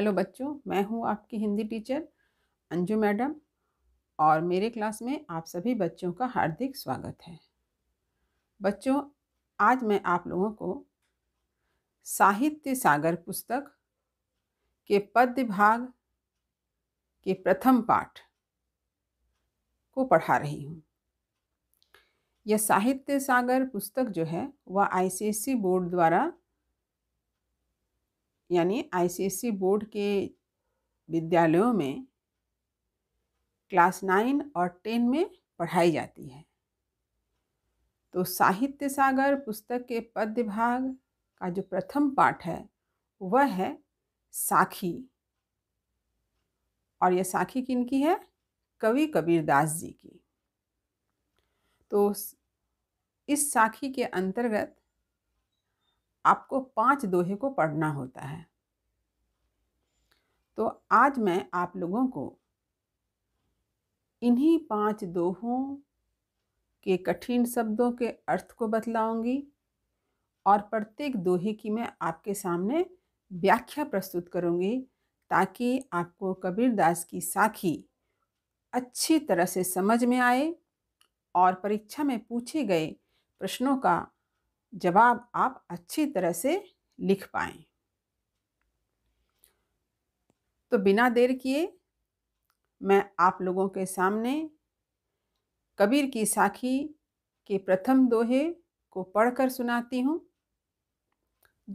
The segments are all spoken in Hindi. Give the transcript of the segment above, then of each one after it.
हेलो बच्चों मैं हूँ आपकी हिंदी टीचर अंजू मैडम और मेरे क्लास में आप सभी बच्चों का हार्दिक स्वागत है बच्चों आज मैं आप लोगों को साहित्य सागर पुस्तक के पद्य भाग के प्रथम पाठ को पढ़ा रही हूँ यह साहित्य सागर पुस्तक जो है वह आईसीएससी e बोर्ड द्वारा यानी आईसीएससी e बोर्ड के विद्यालयों में क्लास नाइन और टेन में पढ़ाई जाती है तो साहित्य सागर पुस्तक के पद्य भाग का जो प्रथम पाठ है वह है साखी और यह साखी किन की है कवि कबीरदास जी की तो इस साखी के अंतर्गत आपको पांच दोहे को पढ़ना होता है तो आज मैं आप लोगों को इन्हीं पांच दोहों के कठिन शब्दों के अर्थ को बतलाऊंगी और प्रत्येक दोहे की मैं आपके सामने व्याख्या प्रस्तुत करूंगी ताकि आपको कबीरदास की साखी अच्छी तरह से समझ में आए और परीक्षा में पूछे गए प्रश्नों का जवाब आप अच्छी तरह से लिख पाए तो बिना देर किए मैं आप लोगों के सामने कबीर की साखी के प्रथम दोहे को पढ़कर सुनाती हूँ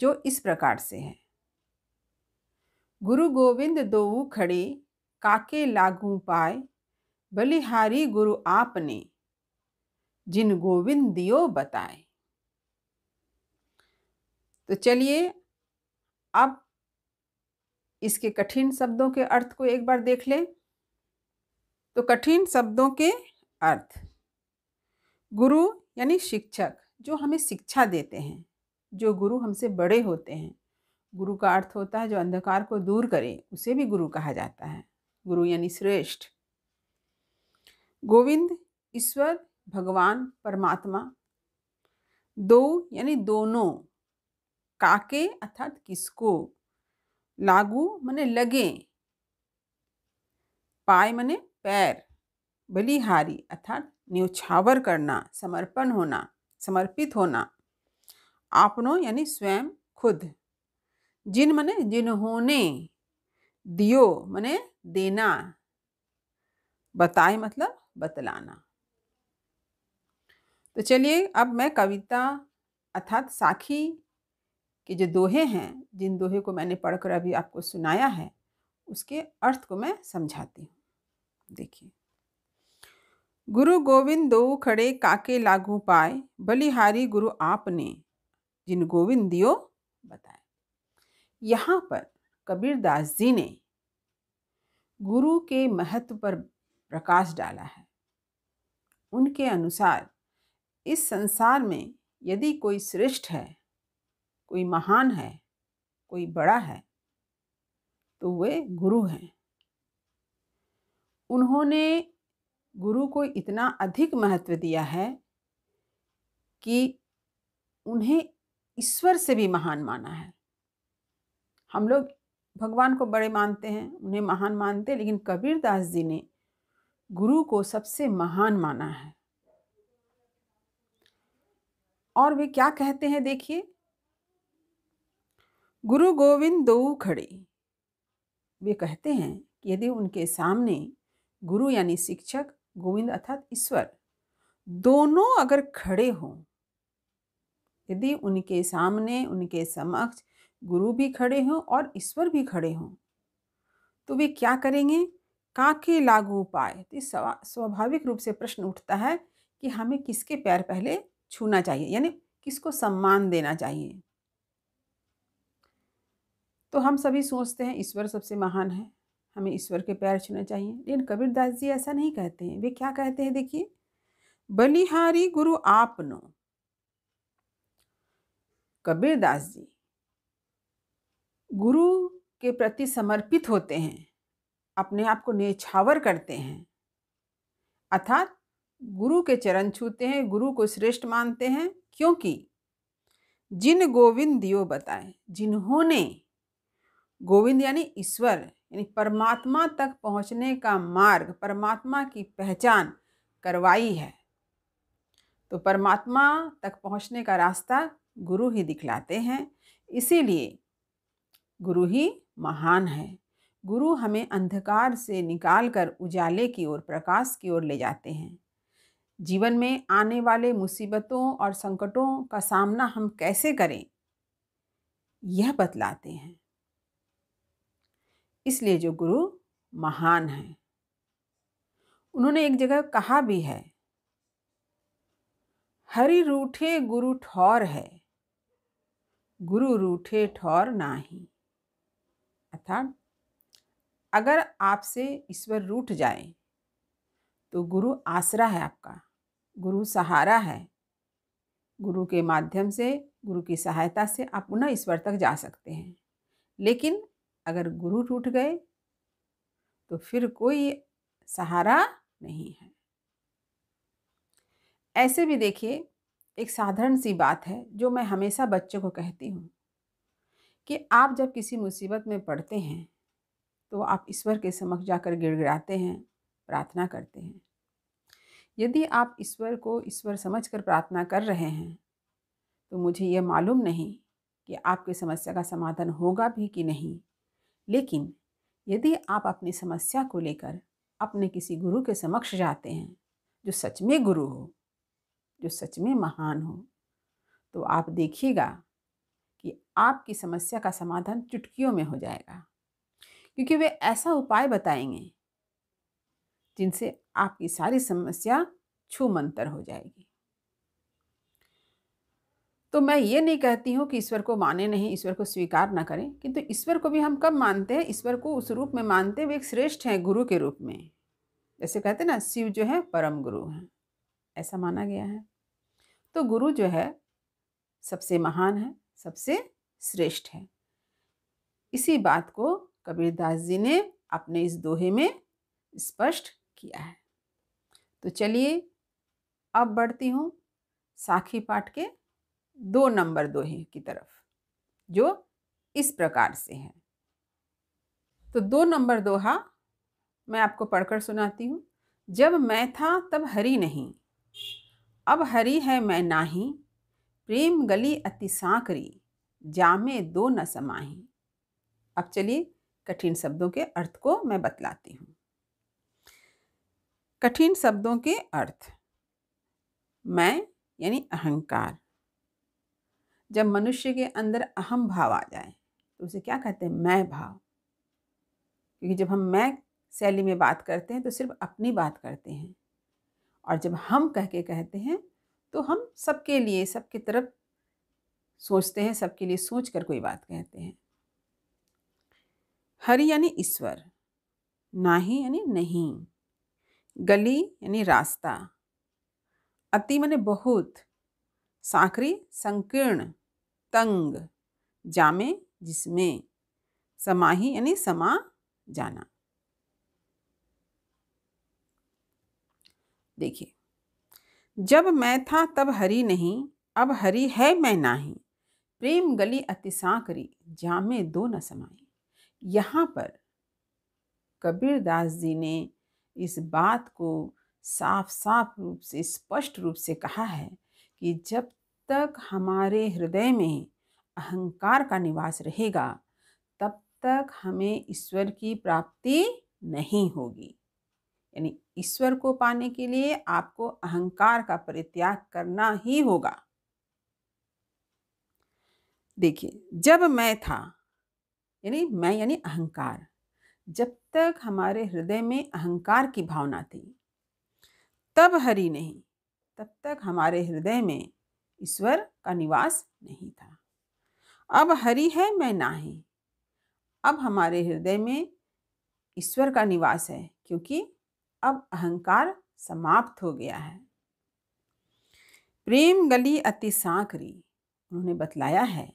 जो इस प्रकार से है गुरु गोविंद दो खड़े काके लागू पाए बलिहारी गुरु आपने जिन गोविंद दियो बताए तो चलिए अब इसके कठिन शब्दों के अर्थ को एक बार देख लें तो कठिन शब्दों के अर्थ गुरु यानी शिक्षक जो हमें शिक्षा देते हैं जो गुरु हमसे बड़े होते हैं गुरु का अर्थ होता है जो अंधकार को दूर करे उसे भी गुरु कहा जाता है गुरु यानी श्रेष्ठ गोविंद ईश्वर भगवान परमात्मा दो यानी दोनों काके अर्थात किसको लागू मने लगे पाय मने पैर बलिहारी अर्थात न्योछावर करना समर्पण होना समर्पित होना आपनों यानी स्वयं खुद जिन मने जिन्होंने दियो मने देना बताए मतलब बतलाना तो चलिए अब मैं कविता अर्थात साखी कि जो दोहे हैं जिन दोहे को मैंने पढ़कर अभी आपको सुनाया है उसके अर्थ को मैं समझाती हूँ देखिए गुरु गोविंद दो खड़े काके लागू पाए बलिहारी गुरु आपने जिन गोविंद दियो बताए यहाँ पर कबीरदास जी ने गुरु के महत्व पर प्रकाश डाला है उनके अनुसार इस संसार में यदि कोई श्रेष्ठ है कोई महान है कोई बड़ा है तो वे गुरु हैं उन्होंने गुरु को इतना अधिक महत्व दिया है कि उन्हें ईश्वर से भी महान माना है हम लोग भगवान को बड़े मानते हैं उन्हें महान मानते हैं लेकिन कबीर दास जी ने गुरु को सबसे महान माना है और वे क्या कहते हैं देखिए गुरु गोविंद दो खड़े वे कहते हैं कि यदि उनके सामने गुरु यानी शिक्षक गोविंद अर्थात ईश्वर दोनों अगर खड़े हों यदि उनके सामने उनके समक्ष गुरु भी खड़े हों और ईश्वर भी खड़े हों तो वे क्या करेंगे काके लागू उपाय तो स्वाभाविक रूप से प्रश्न उठता है कि हमें किसके पैर पहले छूना चाहिए यानी किसको सम्मान देना चाहिए तो हम सभी सोचते हैं ईश्वर सबसे महान है हमें ईश्वर के पैर छूने चाहिए लेकिन कबीरदास जी ऐसा नहीं कहते हैं वे क्या कहते हैं देखिए बलिहारी गुरु आप नो कबीरदास जी गुरु के प्रति समर्पित होते हैं अपने आप को नेछावर करते हैं अर्थात गुरु के चरण छूते हैं गुरु को श्रेष्ठ मानते हैं क्योंकि जिन गोविंद दियो बताए जिन्होंने गोविंद यानी ईश्वर यानी परमात्मा तक पहुंचने का मार्ग परमात्मा की पहचान करवाई है तो परमात्मा तक पहुंचने का रास्ता गुरु ही दिखलाते हैं इसीलिए गुरु ही महान है गुरु हमें अंधकार से निकालकर उजाले की ओर प्रकाश की ओर ले जाते हैं जीवन में आने वाले मुसीबतों और संकटों का सामना हम कैसे करें यह बतलाते हैं इसलिए जो गुरु महान हैं उन्होंने एक जगह कहा भी है हरि रूठे गुरु ठौर है गुरु रूठे ठौर ना ही अर्थात अगर आपसे ईश्वर रूठ जाए तो गुरु आसरा है आपका गुरु सहारा है गुरु के माध्यम से गुरु की सहायता से आप पुनः ईश्वर तक जा सकते हैं लेकिन अगर गुरु टूट गए तो फिर कोई सहारा नहीं है ऐसे भी देखिए एक साधारण सी बात है जो मैं हमेशा बच्चों को कहती हूँ कि आप जब किसी मुसीबत में पड़ते हैं तो आप ईश्वर के समक्ष जाकर गिड़गिड़ाते हैं प्रार्थना करते हैं यदि आप ईश्वर को ईश्वर समझ कर प्रार्थना कर रहे हैं तो मुझे यह मालूम नहीं कि आपकी समस्या का समाधान होगा भी कि नहीं लेकिन यदि आप अपनी समस्या को लेकर अपने किसी गुरु के समक्ष जाते हैं जो सच में गुरु हो जो सच में महान हो तो आप देखिएगा कि आपकी समस्या का समाधान चुटकियों में हो जाएगा क्योंकि वे ऐसा उपाय बताएंगे जिनसे आपकी सारी समस्या मंतर हो जाएगी तो मैं ये नहीं कहती हूँ कि ईश्वर को माने नहीं ईश्वर को स्वीकार ना करें किंतु तो ईश्वर को भी हम कब मानते हैं ईश्वर को उस रूप में मानते वे एक श्रेष्ठ हैं गुरु के रूप में जैसे कहते हैं ना शिव जो है परम गुरु हैं ऐसा माना गया है तो गुरु जो है सबसे महान है सबसे श्रेष्ठ है इसी बात को कबीरदास जी ने अपने इस दोहे में स्पष्ट किया है तो चलिए अब बढ़ती हूँ साखी पाठ के दो नंबर दोहे की तरफ जो इस प्रकार से है तो दो नंबर दोहा मैं आपको पढ़कर सुनाती हूँ जब मैं था तब हरी नहीं अब हरी है मैं नाही प्रेम गली अति सांकरी जामे दो न समाही अब चलिए कठिन शब्दों के अर्थ को मैं बतलाती हूँ कठिन शब्दों के अर्थ मैं यानी अहंकार जब मनुष्य के अंदर अहम भाव आ जाए तो उसे क्या कहते हैं मैं भाव क्योंकि जब हम मैं शैली में बात करते हैं तो सिर्फ अपनी बात करते हैं और जब हम कह के कहते हैं तो हम सबके लिए सबकी तरफ सोचते हैं सबके लिए सोच कर कोई बात कहते हैं हरि यानी ईश्वर नाही यानी नहीं गली यानी रास्ता अति मैंने बहुत साखरी संकीर्ण तंग जामे जिसमें समाही यानी समा जाना देखिए जब मैं था तब हरी नहीं अब हरी है मैं नाही प्रेम गली अति साखरी जामे दो न समाई यहाँ पर कबीर दास जी ने इस बात को साफ साफ रूप से स्पष्ट रूप से कहा है कि जब तक हमारे हृदय में अहंकार का निवास रहेगा तब तक हमें ईश्वर की प्राप्ति नहीं होगी यानी ईश्वर को पाने के लिए आपको अहंकार का परित्याग करना ही होगा देखिए जब मैं था यानी मैं यानी अहंकार जब तक हमारे हृदय में अहंकार की भावना थी तब हरि नहीं तब तक हमारे हृदय में ईश्वर का निवास नहीं था अब हरि है मैं नाही अब हमारे हृदय में ईश्वर का निवास है क्योंकि अब अहंकार समाप्त हो गया है प्रेम गली अति सांकरी उन्होंने बतलाया है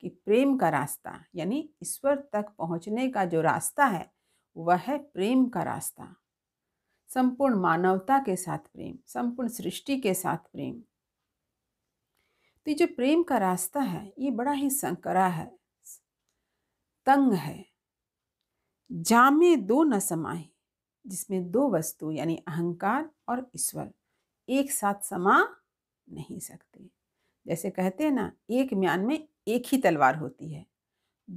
कि प्रेम का रास्ता यानी ईश्वर तक पहुंचने का जो रास्ता है वह है प्रेम का रास्ता संपूर्ण मानवता के साथ प्रेम संपूर्ण सृष्टि के साथ प्रेम तो ये जो प्रेम का रास्ता है ये बड़ा ही संकरा है तंग है जामे दो न समाए जिसमें दो वस्तु यानी अहंकार और ईश्वर एक साथ समा नहीं सकते जैसे कहते हैं ना एक म्यान में एक ही तलवार होती है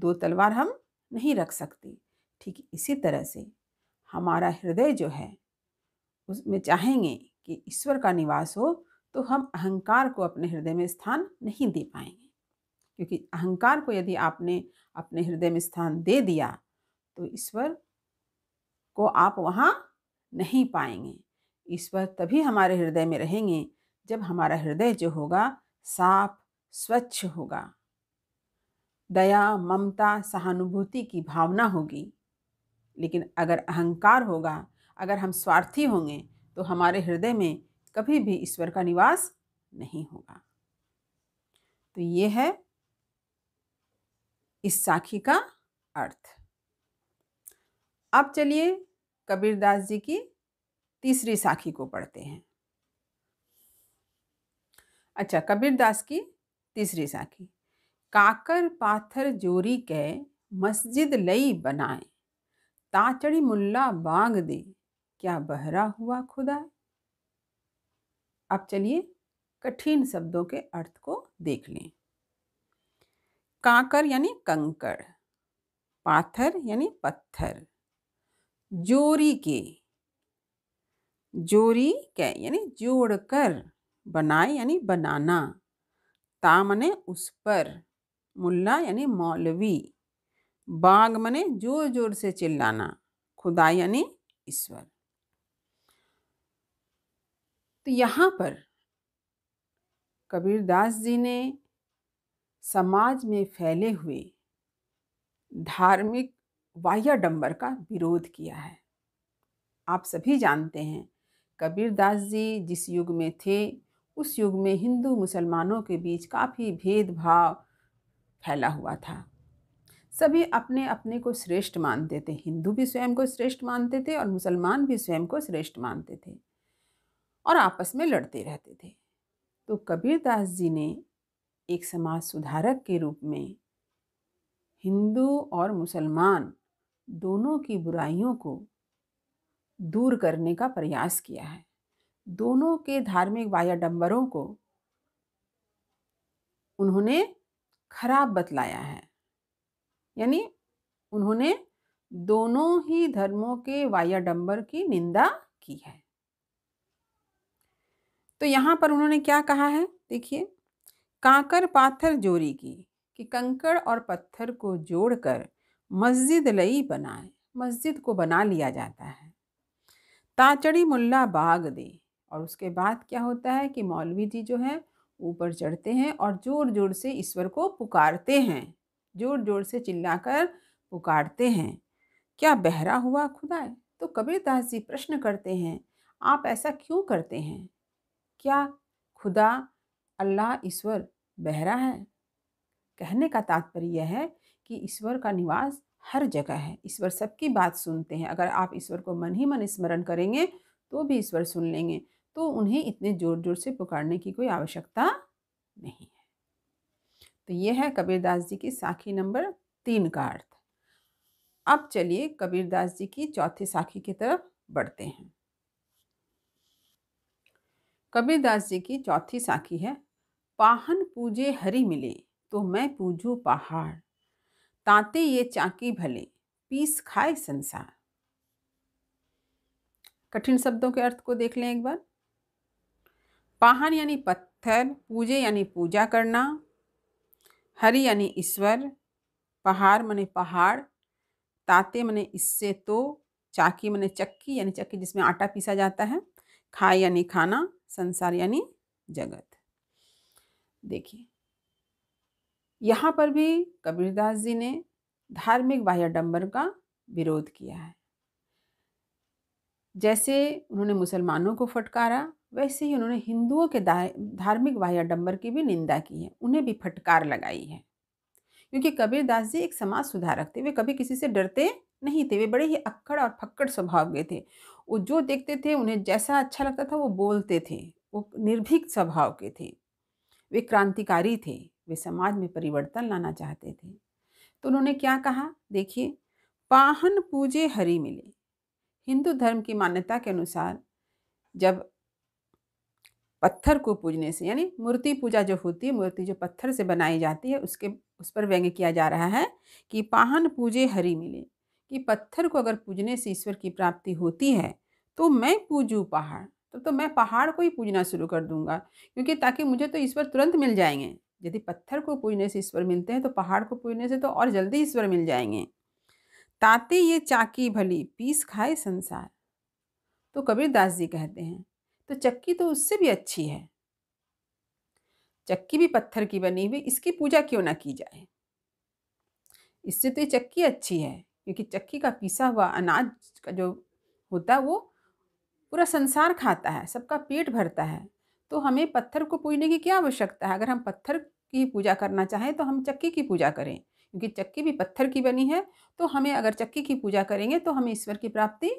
दो तलवार हम नहीं रख सकते ठीक इसी तरह से हमारा हृदय जो है उसमें चाहेंगे कि ईश्वर का निवास हो तो हम अहंकार को अपने हृदय में स्थान नहीं दे पाएंगे क्योंकि अहंकार को यदि आपने अपने हृदय में स्थान दे दिया तो ईश्वर को आप वहाँ नहीं पाएंगे ईश्वर तभी हमारे हृदय में रहेंगे जब हमारा हृदय जो होगा साफ स्वच्छ होगा दया ममता सहानुभूति की भावना होगी लेकिन अगर अहंकार होगा अगर हम स्वार्थी होंगे तो हमारे हृदय में कभी भी ईश्वर का निवास नहीं होगा तो ये है इस साखी का अर्थ अब चलिए कबीरदास जी की तीसरी साखी को पढ़ते हैं अच्छा कबीरदास की तीसरी साखी काकर पाथर जोरी के मस्जिद लई बनाए ताचड़ी मुल्ला बाग दे क्या बहरा हुआ खुदा अब चलिए कठिन शब्दों के अर्थ को देख लें कांकर यानी कंकड़ पाथर यानी पत्थर जोरी के जोरी के यानी जोड़कर बनाए यानी बनाना ता मने उस पर मुल्ला यानी मौलवी बाग मने जोर जोर से चिल्लाना खुदा यानी ईश्वर तो यहाँ पर कबीरदास जी ने समाज में फैले हुए धार्मिक वाह्याडंबर का विरोध किया है आप सभी जानते हैं कबीरदास जी जिस युग में थे उस युग में हिंदू मुसलमानों के बीच काफ़ी भेदभाव फैला हुआ था सभी अपने अपने को श्रेष्ठ मानते थे हिंदू भी स्वयं को श्रेष्ठ मानते थे और मुसलमान भी स्वयं को श्रेष्ठ मानते थे और आपस में लड़ते रहते थे तो कबीरदास जी ने एक समाज सुधारक के रूप में हिंदू और मुसलमान दोनों की बुराइयों को दूर करने का प्रयास किया है दोनों के धार्मिक वायाडम्बरों को उन्होंने खराब बतलाया है यानी उन्होंने दोनों ही धर्मों के वायाडम्बर की निंदा की है तो यहाँ पर उन्होंने क्या कहा है देखिए कांकर पाथर जोरी की कि कंकड़ और पत्थर को जोड़कर मस्जिद लई बनाए मस्जिद को बना लिया जाता है ताचड़ी मुल्ला बाग दे और उसके बाद क्या होता है कि मौलवी जी जो है ऊपर चढ़ते हैं और ज़ोर ज़ोर से ईश्वर को पुकारते हैं ज़ोर ज़ोर से चिल्लाकर पुकारते हैं क्या बहरा हुआ खुदा है? तो कबीरदास जी प्रश्न करते हैं आप ऐसा क्यों करते हैं क्या खुदा अल्लाह ईश्वर बहरा है कहने का तात्पर्य यह है कि ईश्वर का निवास हर जगह है ईश्वर सबकी बात सुनते हैं अगर आप ईश्वर को मन ही मन स्मरण करेंगे तो भी ईश्वर सुन लेंगे तो उन्हें इतने ज़ोर ज़ोर से पुकारने की कोई आवश्यकता नहीं है तो ये है कबीरदास जी की साखी नंबर तीन का अर्थ अब चलिए कबीरदास जी की चौथी साखी की तरफ बढ़ते हैं कबीरदास जी की चौथी साखी है पाहन पूजे हरि मिले तो मैं पूजू पहाड़ तांते ये चाकी भले पीस खाए संसार कठिन शब्दों के अर्थ को देख लें एक बार पाहन यानी पत्थर पूजे यानी पूजा करना हरि यानी ईश्वर पहाड़ मने पहाड़ ताते मने इससे तो चाकी मने चक्की यानी चक्की जिसमें आटा पीसा जाता है खाए यानी खाना संसार यानी जगत देखिए यहाँ पर भी कबीरदास जी ने धार्मिक बाह्याडंबर का विरोध किया है जैसे उन्होंने मुसलमानों को फटकारा वैसे ही उन्होंने हिंदुओं के धार्मिक बाह्याडंबर की भी निंदा की है उन्हें भी फटकार लगाई है क्योंकि कबीरदास जी एक समाज सुधारक थे वे कभी किसी से डरते नहीं थे वे बड़े ही अक्कड़ और फक्कड़ स्वभाव के थे वो जो देखते थे उन्हें जैसा अच्छा लगता था वो बोलते थे वो निर्भीक स्वभाव के थे वे क्रांतिकारी थे वे समाज में परिवर्तन लाना चाहते थे तो उन्होंने क्या कहा देखिए पाहन पूजे हरि मिले हिंदू धर्म की मान्यता के अनुसार जब पत्थर को पूजने से यानी मूर्ति पूजा जो होती है मूर्ति जो पत्थर से बनाई जाती है उसके उस पर व्यंग किया जा रहा है कि पाहन पूजे हरि मिले कि पत्थर को अगर पूजने से ईश्वर की प्राप्ति होती है तो मैं पूजूँ पहाड़ तो, तो मैं पहाड़ को ही पूजना शुरू कर दूंगा क्योंकि ताकि मुझे तो ईश्वर तुरंत मिल जाएंगे यदि पत्थर को पूजने से ईश्वर मिलते हैं तो पहाड़ को पूजने से तो और जल्दी ईश्वर मिल जाएंगे ताते ये चाकी भली पीस खाए संसार तो कबीर दास जी कहते हैं तो चक्की तो उससे भी अच्छी है चक्की भी पत्थर की बनी हुई इसकी पूजा क्यों ना की जाए इससे तो ये चक्की अच्छी है क्योंकि चक्की का पीसा हुआ अनाज का जो होता है वो पूरा संसार खाता है सबका पेट भरता है तो हमें पत्थर को पूजने की क्या आवश्यकता है अगर हम पत्थर की पूजा करना चाहें तो हम चक्की की पूजा करें क्योंकि चक्की भी पत्थर की बनी है तो हमें अगर चक्की की पूजा करेंगे तो हमें ईश्वर की प्राप्ति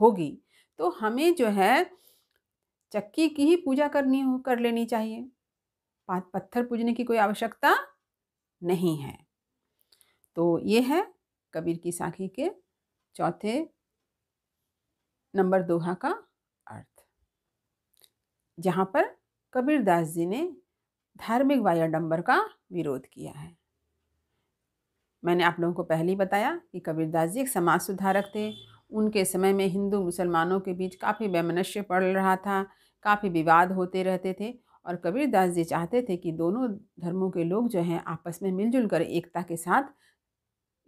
होगी तो हमें जो है चक्की की ही पूजा करनी हो कर लेनी चाहिए पत्थर पूजने की कोई आवश्यकता नहीं है तो ये है कबीर की साखी के चौथे नंबर दोहा का अर्थ जहाँ पर कबीरदास जी ने धार्मिक वायाडंबर का विरोध किया है मैंने आप लोगों को पहले ही बताया कि कबीरदास जी एक समाज सुधारक थे उनके समय में हिंदू मुसलमानों के बीच काफ़ी वैमनस्य पड़ रहा था काफ़ी विवाद होते रहते थे और कबीरदास जी चाहते थे कि दोनों धर्मों के लोग जो हैं आपस में मिलजुल कर एकता के साथ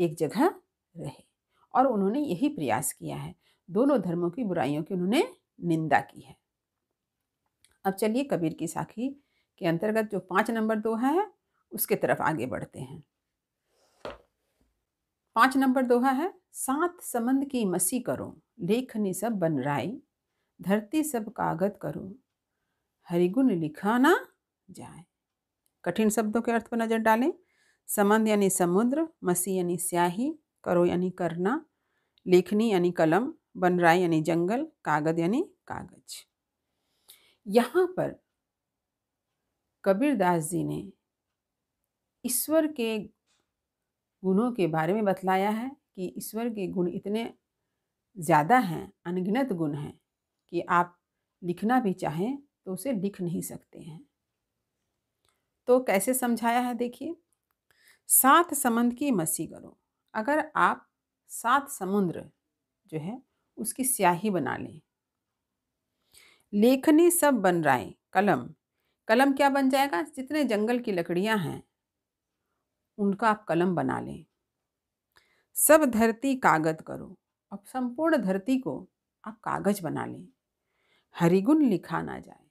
एक जगह रहे और उन्होंने यही प्रयास किया है दोनों धर्मों की बुराइयों की उन्होंने निंदा की है अब चलिए कबीर की साखी के अंतर्गत जो पाँच नंबर दोहा है उसके तरफ आगे बढ़ते हैं पाँच नंबर दोहा है सात संबंध की मसी करो लेखनी सब बन राय धरती सब कागत करो हरिगुण लिखा ना जाए कठिन शब्दों के अर्थ पर नज़र डालें समंद यानी समुद्र मसी यानी स्याही करो यानी करना लेखनी यानी कलम बनराई यानी जंगल कागज यानी कागज यहाँ पर कबीर दास जी ने ईश्वर के गुणों के बारे में बतलाया है कि ईश्वर के गुण इतने ज़्यादा हैं अनगिनत गुण हैं कि आप लिखना भी चाहें तो उसे लिख नहीं सकते हैं तो कैसे समझाया है देखिए सात समंद की मसी करो अगर आप सात समुद्र जो है उसकी स्याही बना लें लेखनी सब बन राय कलम कलम क्या बन जाएगा जितने जंगल की लकड़ियां हैं उनका आप कलम बना लें सब धरती कागज करो अब संपूर्ण धरती को आप कागज बना लें हरिगुण लिखा ना जाए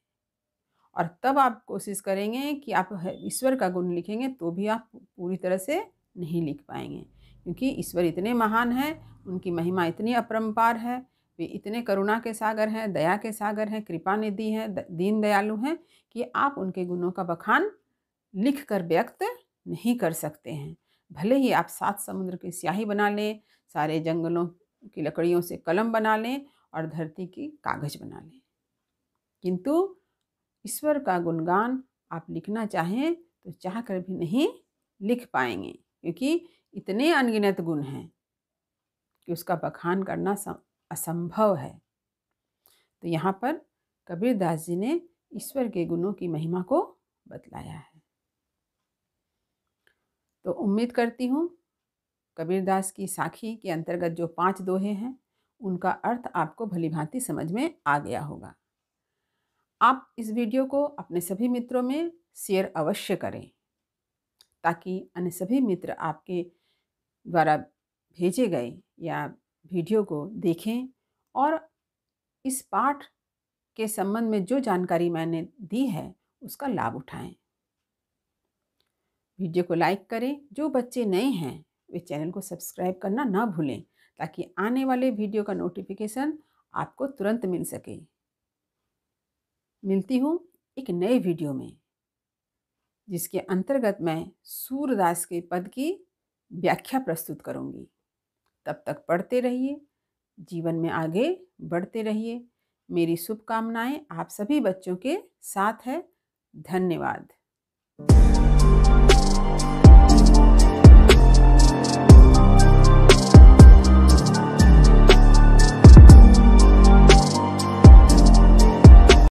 और तब आप कोशिश करेंगे कि आप ईश्वर का गुण लिखेंगे तो भी आप पूरी तरह से नहीं लिख पाएंगे क्योंकि ईश्वर इतने महान हैं उनकी महिमा इतनी अपरम्पार है वे इतने करुणा के सागर हैं दया के सागर हैं कृपा निधि हैं दीन दयालु हैं कि आप उनके गुणों का बखान लिख कर व्यक्त नहीं कर सकते हैं भले ही आप सात समुद्र की स्याही बना लें सारे जंगलों की लकड़ियों से कलम बना लें और धरती की कागज़ बना लें किंतु ईश्वर का गुणगान आप लिखना चाहें तो चाह कर भी नहीं लिख पाएंगे क्योंकि इतने अनगिनत गुण हैं कि उसका बखान करना असंभव है तो यहाँ पर कबीरदास जी ने ईश्वर के गुणों की महिमा को बतलाया है तो उम्मीद करती हूँ कबीरदास की साखी के अंतर्गत जो पांच दोहे हैं उनका अर्थ आपको भलीभांति समझ में आ गया होगा आप इस वीडियो को अपने सभी मित्रों में शेयर अवश्य करें ताकि अन्य सभी मित्र आपके द्वारा भेजे गए या वीडियो को देखें और इस पाठ के संबंध में जो जानकारी मैंने दी है उसका लाभ उठाएं वीडियो को लाइक करें जो बच्चे नए हैं वे चैनल को सब्सक्राइब करना ना भूलें ताकि आने वाले वीडियो का नोटिफिकेशन आपको तुरंत मिल सके मिलती हूँ एक नए वीडियो में जिसके अंतर्गत मैं सूरदास के पद की व्याख्या प्रस्तुत करूँगी तब तक पढ़ते रहिए जीवन में आगे बढ़ते रहिए मेरी शुभकामनाएं आप सभी बच्चों के साथ है धन्यवाद